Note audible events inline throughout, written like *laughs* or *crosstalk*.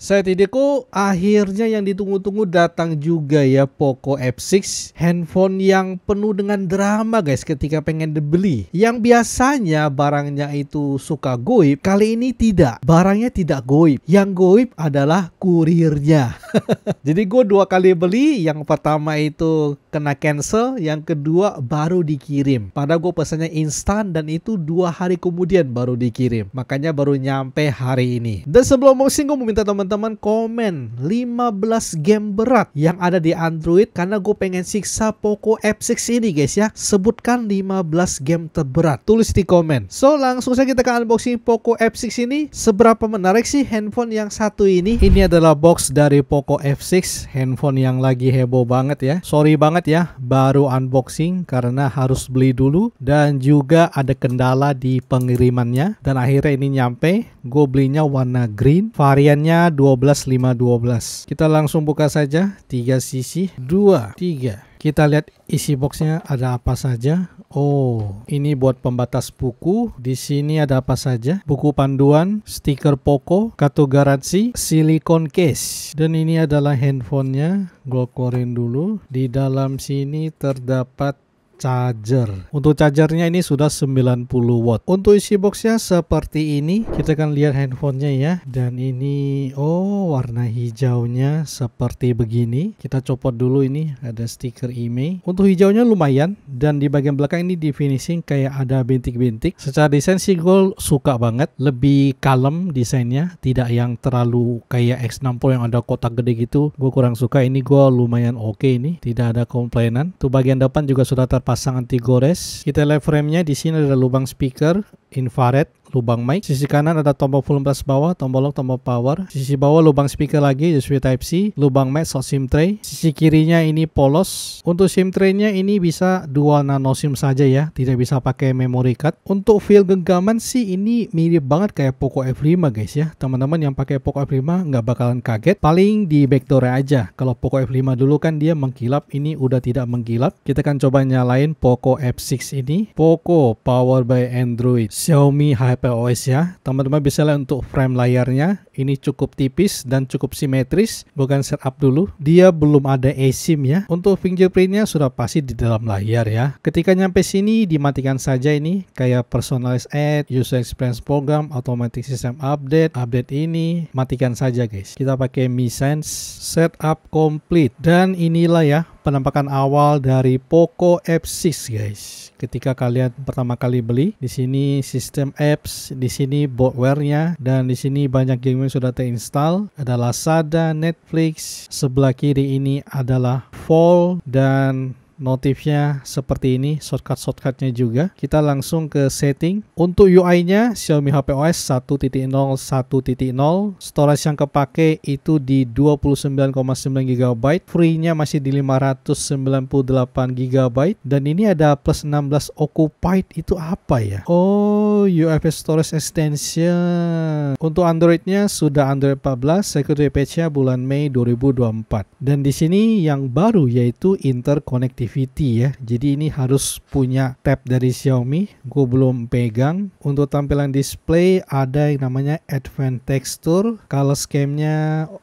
Saya tidak kok akhirnya yang ditunggu-tunggu datang juga ya Poco F6 Handphone yang penuh dengan drama guys ketika pengen dibeli Yang biasanya barangnya itu suka goib Kali ini tidak, barangnya tidak goib Yang goib adalah kurirnya *laughs* Jadi gue dua kali beli Yang pertama itu kena cancel Yang kedua baru dikirim Padahal gue pesannya instan dan itu dua hari kemudian baru dikirim Makanya baru nyampe hari ini Dan sebelum mau singgung mau minta teman teman-teman komen 15 game berat yang ada di Android karena gue pengen siksa Poco F6 ini guys ya. Sebutkan 15 game terberat. Tulis di komen. So langsung saja kita ke unboxing Poco F6 ini. Seberapa menarik sih handphone yang satu ini? Ini adalah box dari Poco F6. Handphone yang lagi heboh banget ya. Sorry banget ya baru unboxing karena harus beli dulu. Dan juga ada kendala di pengirimannya. Dan akhirnya ini nyampe. Gue belinya warna green. Variannya 12 5 12. Kita langsung buka saja Tiga sisi dua, tiga. Kita lihat isi boxnya ada apa saja. Oh, ini buat pembatas buku. Di sini ada apa saja? Buku panduan, stiker poco, kartu garansi, silikon case. Dan ini adalah handphonenya. Gue keluarin dulu. Di dalam sini terdapat charger. Untuk chargernya ini sudah 90 watt. Untuk isi boxnya seperti ini. Kita akan lihat handphonenya ya. Dan ini oh warna hijaunya seperti begini. Kita copot dulu ini ada stiker IMEI. Untuk hijaunya lumayan dan di bagian belakang ini di finishing kayak ada bintik-bintik. Secara desain sih gue suka banget. Lebih kalem desainnya, tidak yang terlalu kayak X60 yang ada kotak gede gitu. Gue kurang suka ini gue lumayan oke okay ini. Tidak ada komplainan. Tuh bagian depan juga sudah terpasang pasang anti gores. Kita lihat frame-nya di sini ada lubang speaker, infrared, lubang mic. Sisi kanan ada tombol volume plus bawah, tombol lock, tombol power. Sisi bawah lubang speaker lagi, USB Type C, lubang mic slot SIM tray. Sisi kirinya ini polos. Untuk SIM tray-nya ini bisa dual nano SIM saja ya, tidak bisa pakai memory card. Untuk feel genggaman sih ini mirip banget kayak Poco F5 guys ya. Teman-teman yang pakai Poco F5 nggak bakalan kaget, paling di backdoor aja. Kalau Poco F5 dulu kan dia mengkilap, ini udah tidak mengkilap. Kita akan coba nyalain lain Poco F6 ini Poco power by Android Xiaomi HyperOS ya teman-teman bisa lihat untuk frame layarnya ini cukup tipis dan cukup simetris bukan setup dulu dia belum ada eSIM ya untuk fingerprintnya sudah pasti di dalam layar ya ketika nyampe sini dimatikan saja ini kayak personalized ad user experience program automatic system update update ini matikan saja guys kita pakai Mi Sense setup complete dan inilah ya penampakan awal dari Poco F6 guys. Ketika kalian pertama kali beli, di sini sistem apps, di sini bootware nya dan di sini banyak game yang sudah terinstall. Adalah Sada, Netflix, sebelah kiri ini adalah Fall dan notifnya seperti ini, shortcut-shortcutnya juga. Kita langsung ke setting. Untuk UI-nya Xiaomi HP OS 1.0 1.0, storage yang kepake itu di 29,9 GB, free-nya masih di 598 GB dan ini ada plus 16 occupied itu apa ya? Oh, UFS storage extension. Untuk Android-nya sudah Android 14, security patch-nya bulan Mei 2024. Dan di sini yang baru yaitu interconnectivity connectivity ya. Jadi ini harus punya tab dari Xiaomi. Gue belum pegang. Untuk tampilan display ada yang namanya Advanced Texture. Color scheme-nya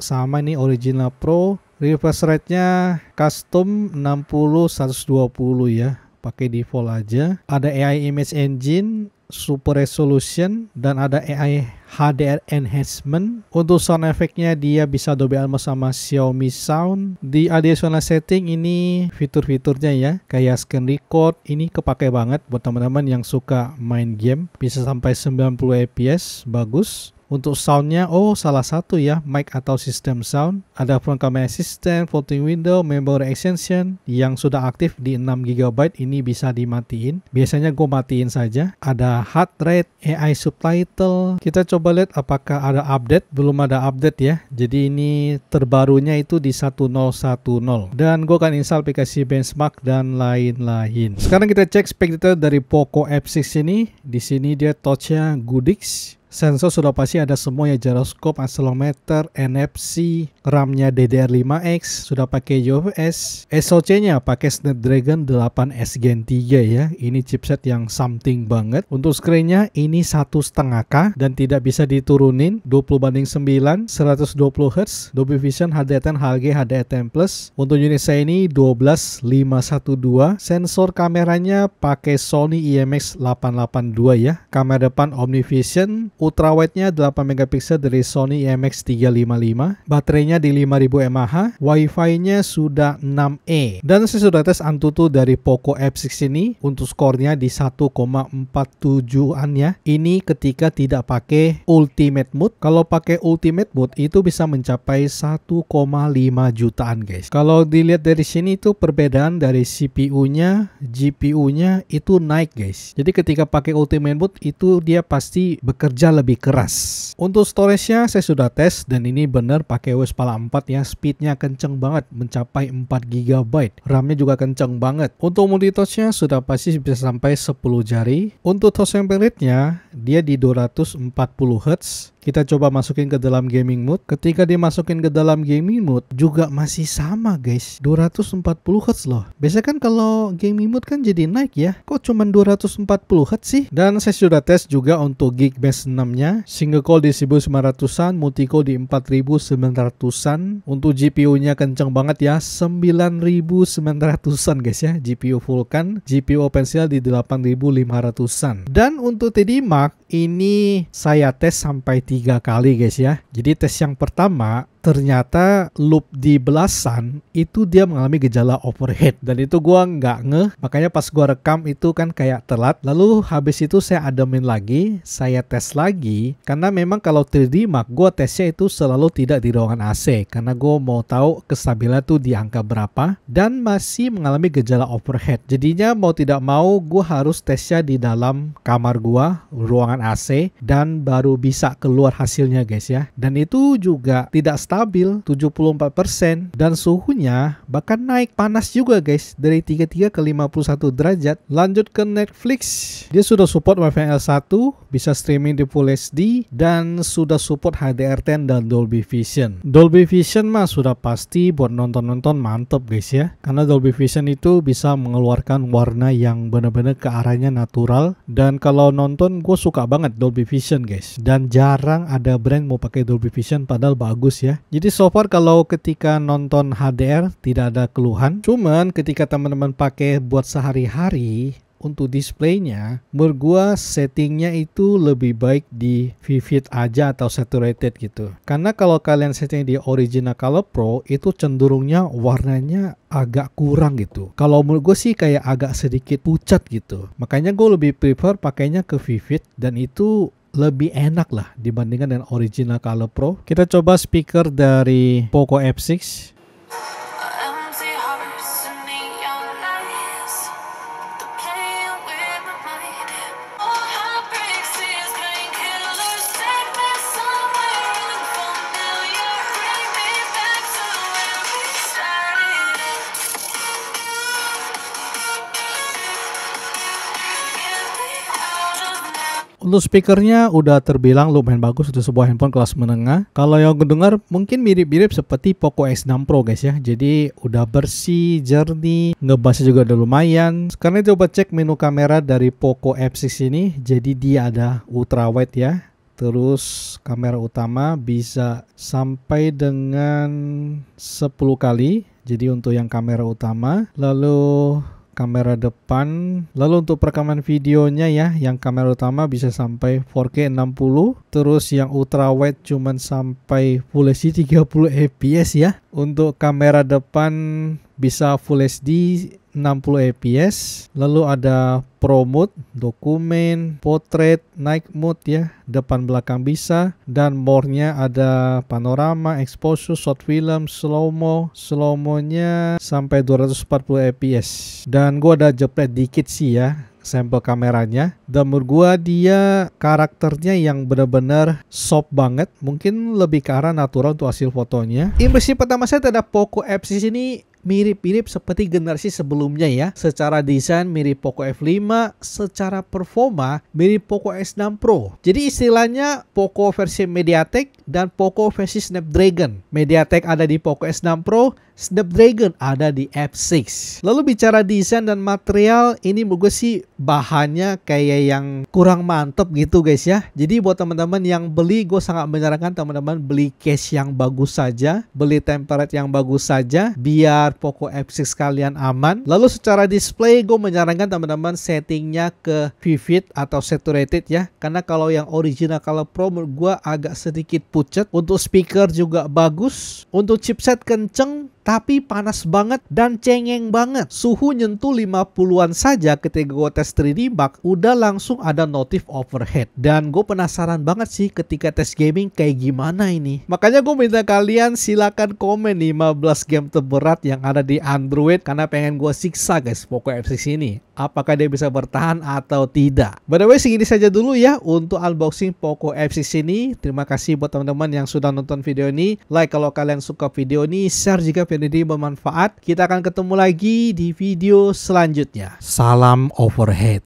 sama ini original Pro. Refresh rate-nya custom 60 120 ya pakai default aja. Ada AI Image Engine, super resolution dan ada AI HDR enhancement. Untuk sound efeknya dia bisa Dolby Atmos sama Xiaomi Sound. Di additional setting ini fitur-fiturnya ya, kayak screen record ini kepake banget buat teman-teman yang suka main game. Bisa sampai 90 fps, bagus. Untuk soundnya, oh salah satu ya, mic atau sistem sound. Ada front camera assistant, floating window, memory extension yang sudah aktif di 6GB ini bisa dimatiin. Biasanya gue matiin saja. Ada heart rate, AI subtitle. Kita coba lihat apakah ada update. Belum ada update ya. Jadi ini terbarunya itu di 1010. Dan gue akan install aplikasi benchmark dan lain-lain. Sekarang kita cek spek detail dari Poco F6 ini. Di sini dia touchnya Goodix Sensor sudah pasti ada semua ya gyroscope, accelerometer, NFC, RAM-nya DDR5X, sudah pakai UFS, SoC-nya pakai Snapdragon 8S Gen 3 ya. Ini chipset yang something banget. Untuk screen-nya ini 1,5K dan tidak bisa diturunin 20 banding 9, 120 Hz, Dolby Vision HDR10 HG HDR10 Untuk unit saya ini 12512. Sensor kameranya pakai Sony IMX882 e ya. Kamera depan OmniVision ultrawide-nya 8 megapiksel dari Sony e IMX355, baterainya di 5000 mAh, Wi-Fi-nya sudah 6E. Dan saya sudah tes Antutu dari Poco F6 ini untuk skornya di 1,47-an ya. Ini ketika tidak pakai ultimate mode. Kalau pakai ultimate mode itu bisa mencapai 1,5 jutaan guys. Kalau dilihat dari sini itu perbedaan dari CPU-nya, GPU-nya itu naik guys. Jadi ketika pakai ultimate mode itu dia pasti bekerja bisa lebih keras. Untuk storage-nya saya sudah tes dan ini benar pakai OS Pala 4 yang speednya kenceng banget mencapai 4 GB. RAM-nya juga kenceng banget. Untuk multitouch-nya sudah pasti bisa sampai 10 jari. Untuk touch sampling rate-nya dia di 240 Hz kita coba masukin ke dalam gaming mode. Ketika dimasukin ke dalam gaming mode juga masih sama guys. 240 Hz loh. Biasanya kan kalau gaming mode kan jadi naik ya. Kok cuma 240 Hz sih? Dan saya sudah tes juga untuk Geekbench 6-nya. Single call di 1900-an, multi core di 4900-an. Untuk GPU-nya kenceng banget ya. 9900-an guys ya. GPU Vulkan, GPU OpenCL di 8500-an. Dan untuk TDMark ini saya tes sampai tiga kali guys ya. Jadi tes yang pertama ternyata loop di belasan itu dia mengalami gejala overhead dan itu gua nggak ngeh makanya pas gua rekam itu kan kayak telat lalu habis itu saya ademin lagi saya tes lagi karena memang kalau 3D Mark gua tesnya itu selalu tidak di ruangan AC karena gua mau tahu kestabilan tuh di angka berapa dan masih mengalami gejala overhead jadinya mau tidak mau gua harus tesnya di dalam kamar gua ruangan AC dan baru bisa keluar hasilnya guys ya dan itu juga tidak stabil 74% dan suhunya bahkan naik panas juga guys dari 33 ke 51 derajat. Lanjut ke Netflix. Dia sudah support WiFi L1, bisa streaming di Full HD dan sudah support HDR10 dan Dolby Vision. Dolby Vision mah sudah pasti buat nonton-nonton mantep guys ya. Karena Dolby Vision itu bisa mengeluarkan warna yang benar-benar ke arahnya natural dan kalau nonton gue suka banget Dolby Vision guys. Dan jarang ada brand mau pakai Dolby Vision padahal bagus ya jadi so far kalau ketika nonton HDR tidak ada keluhan. Cuman ketika teman-teman pakai buat sehari-hari untuk displaynya, menurut gua settingnya itu lebih baik di vivid aja atau saturated gitu. Karena kalau kalian setting di original color pro itu cenderungnya warnanya agak kurang gitu. Kalau menurut gue sih kayak agak sedikit pucat gitu. Makanya gue lebih prefer pakainya ke vivid dan itu lebih enak lah dibandingkan dengan original Color Pro. Kita coba speaker dari Poco F6. speakernya udah terbilang lumayan bagus untuk sebuah handphone kelas menengah. Kalau yang kedengar mungkin mirip-mirip seperti Poco X6 Pro guys ya. Jadi udah bersih, jernih, ngebasnya juga udah lumayan. Sekarang coba cek menu kamera dari Poco F6 ini. Jadi dia ada ultra wide ya. Terus kamera utama bisa sampai dengan 10 kali. Jadi untuk yang kamera utama. Lalu kamera depan. Lalu untuk perekaman videonya ya, yang kamera utama bisa sampai 4K 60, terus yang ultra wide cuman sampai Full HD 30 fps ya. Untuk kamera depan bisa Full HD 60 fps lalu ada pro mode dokumen portrait night mode ya depan belakang bisa dan more-nya ada panorama exposure short film slow mo slow mo-nya sampai 240 fps dan gua ada jepret dikit sih ya sampel kameranya dan menurut gua dia karakternya yang benar-benar soft banget mungkin lebih ke arah natural untuk hasil fotonya impresi pertama saya terhadap Poco F6 ini mirip-mirip seperti generasi sebelumnya ya. Secara desain mirip Poco F5, secara performa mirip Poco S6 Pro. Jadi istilahnya Poco versi MediaTek dan Poco versi Snapdragon. MediaTek ada di Poco S6 Pro, Snapdragon ada di F6. Lalu bicara desain dan material, ini gue sih bahannya kayak yang kurang mantep gitu guys ya. Jadi buat teman-teman yang beli, gue sangat menyarankan teman-teman beli case yang bagus saja, beli tempered yang bagus saja, biar Poco F6 kalian aman. Lalu secara display, gue menyarankan teman-teman settingnya ke vivid atau saturated ya. Karena kalau yang original kalau Pro gue agak sedikit pucat. Untuk speaker juga bagus. Untuk chipset kenceng, tapi panas banget dan cengeng banget. Suhu nyentuh 50-an saja ketika gue tes 3D Max udah langsung ada notif overhead. Dan gue penasaran banget sih ketika tes gaming kayak gimana ini. Makanya gue minta kalian silakan komen 15 game terberat yang ada di Android karena pengen gue siksa guys Poco FC sini. ini apakah dia bisa bertahan atau tidak. By the way, segini saja dulu ya untuk unboxing Poco F6 ini. Terima kasih buat teman-teman yang sudah nonton video ini. Like kalau kalian suka video ini, share jika video ini bermanfaat. Kita akan ketemu lagi di video selanjutnya. Salam overhead.